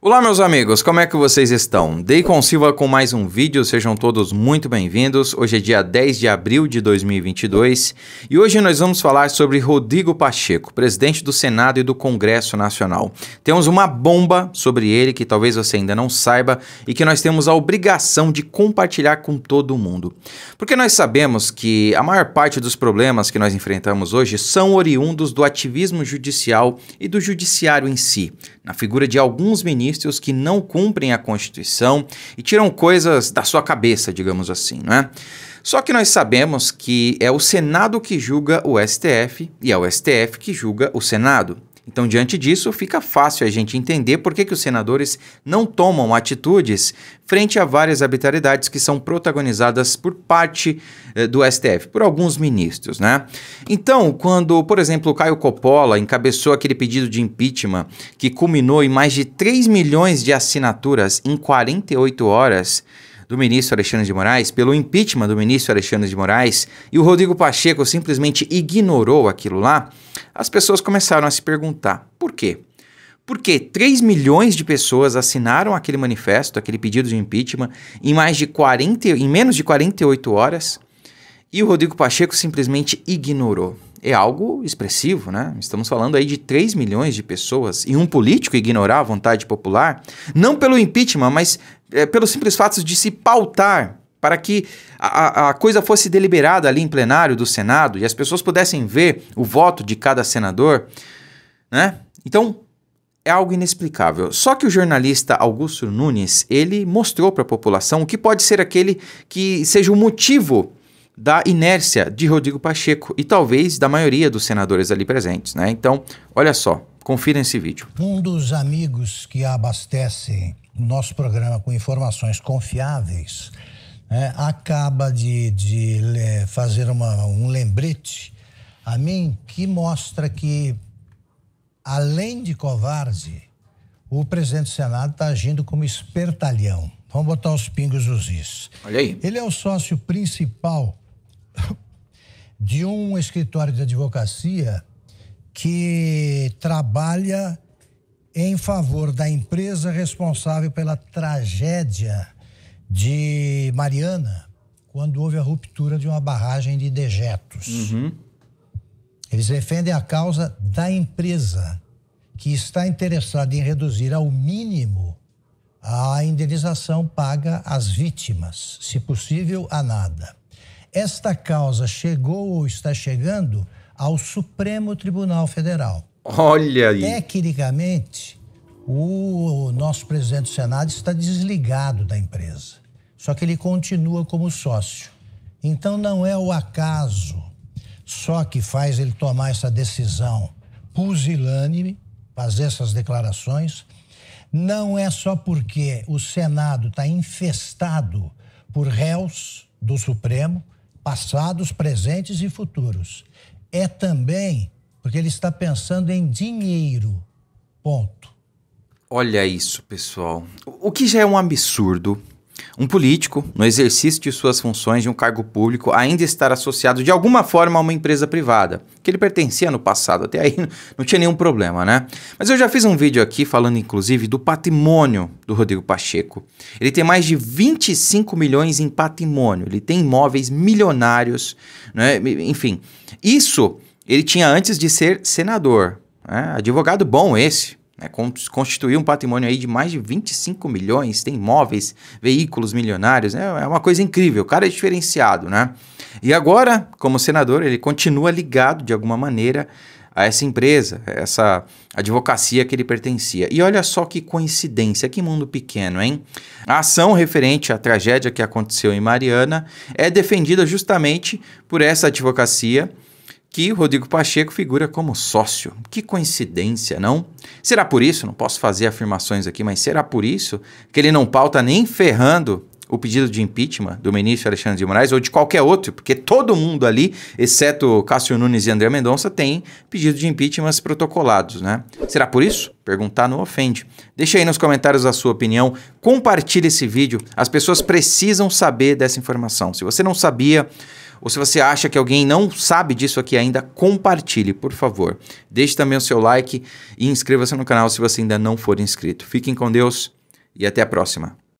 Olá, meus amigos, como é que vocês estão? Deacon Silva com mais um vídeo, sejam todos muito bem-vindos. Hoje é dia 10 de abril de 2022 e hoje nós vamos falar sobre Rodrigo Pacheco, presidente do Senado e do Congresso Nacional. Temos uma bomba sobre ele que talvez você ainda não saiba e que nós temos a obrigação de compartilhar com todo mundo. Porque nós sabemos que a maior parte dos problemas que nós enfrentamos hoje são oriundos do ativismo judicial e do judiciário em si, na figura de alguns ministros ministros que não cumprem a Constituição e tiram coisas da sua cabeça, digamos assim, não é? Só que nós sabemos que é o Senado que julga o STF e é o STF que julga o Senado. Então, diante disso, fica fácil a gente entender por que, que os senadores não tomam atitudes frente a várias arbitrariedades que são protagonizadas por parte eh, do STF, por alguns ministros, né? Então, quando, por exemplo, Caio Coppola encabeçou aquele pedido de impeachment que culminou em mais de 3 milhões de assinaturas em 48 horas, do ministro Alexandre de Moraes, pelo impeachment do ministro Alexandre de Moraes, e o Rodrigo Pacheco simplesmente ignorou aquilo lá, as pessoas começaram a se perguntar por quê? Porque 3 milhões de pessoas assinaram aquele manifesto, aquele pedido de impeachment, em, mais de 40, em menos de 48 horas, e o Rodrigo Pacheco simplesmente ignorou é algo expressivo, né? Estamos falando aí de 3 milhões de pessoas e um político ignorar a vontade popular, não pelo impeachment, mas é, simples fatos de se pautar para que a, a, coisa fosse deliberada ali em plenário do Senado e as pessoas pudessem ver o voto de cada senador, né? Então, é algo inexplicável. Só que o jornalista Augusto Nunes, ele mostrou para a população o que pode ser aquele que seja o motivo da inércia de Rodrigo Pacheco e talvez da maioria dos senadores ali presentes, né? Então, olha só, confira esse vídeo. Um dos amigos que abastece nosso programa com informações confiáveis né, acaba de, de é, fazer uma, um lembrete a mim que mostra que, além de covarde, o presidente do Senado está agindo como espertalhão. Vamos botar os pingos nos is. Olha aí. Ele é o sócio principal de um escritório de advocacia que trabalha em favor da empresa responsável pela tragédia de Mariana, quando houve a ruptura de uma barragem de dejetos. Uhum. Eles defendem a causa da empresa, que está interessada em reduzir ao mínimo a indenização paga às vítimas, se possível, a nada. Esta causa chegou ou está chegando ao Supremo Tribunal Federal. Olha aí. Tecnicamente, o nosso presidente do Senado está desligado da empresa. Só que ele continua como sócio. Então não é o acaso só que faz ele tomar essa decisão pusilânime, fazer essas declarações. Não é só porque o Senado está infestado por réus do Supremo, passados, presentes e futuros. É também porque ele está pensando em dinheiro. Ponto. Olha isso, pessoal. O que já é um absurdo um político, no exercício de suas funções de um cargo público, ainda estar associado de alguma forma a uma empresa privada, que ele pertencia no passado, até aí não tinha nenhum problema, né? Mas eu já fiz um vídeo aqui falando inclusive do patrimônio do Rodrigo Pacheco. Ele tem mais de 25 milhões em patrimônio, ele tem imóveis milionários, né? enfim. Isso ele tinha antes de ser senador. Né? Advogado bom esse, né, constituiu um patrimônio aí de mais de 25 milhões, tem imóveis, veículos milionários, né, é uma coisa incrível, o cara é diferenciado, né? E agora, como senador, ele continua ligado de alguma maneira a essa empresa, a essa advocacia que ele pertencia. E olha só que coincidência, que mundo pequeno, hein? A ação referente à tragédia que aconteceu em Mariana é defendida justamente por essa advocacia que Rodrigo Pacheco figura como sócio. Que coincidência, não? Será por isso, não posso fazer afirmações aqui, mas será por isso que ele não pauta nem ferrando o pedido de impeachment do ministro Alexandre de Moraes ou de qualquer outro, porque todo mundo ali, exceto Cássio Nunes e André Mendonça, tem pedido de impeachment protocolados, né? Será por isso? Perguntar não ofende. Deixe aí nos comentários a sua opinião, compartilhe esse vídeo, as pessoas precisam saber dessa informação. Se você não sabia, ou se você acha que alguém não sabe disso aqui ainda, compartilhe, por favor. Deixe também o seu like e inscreva-se no canal se você ainda não for inscrito. Fiquem com Deus e até a próxima.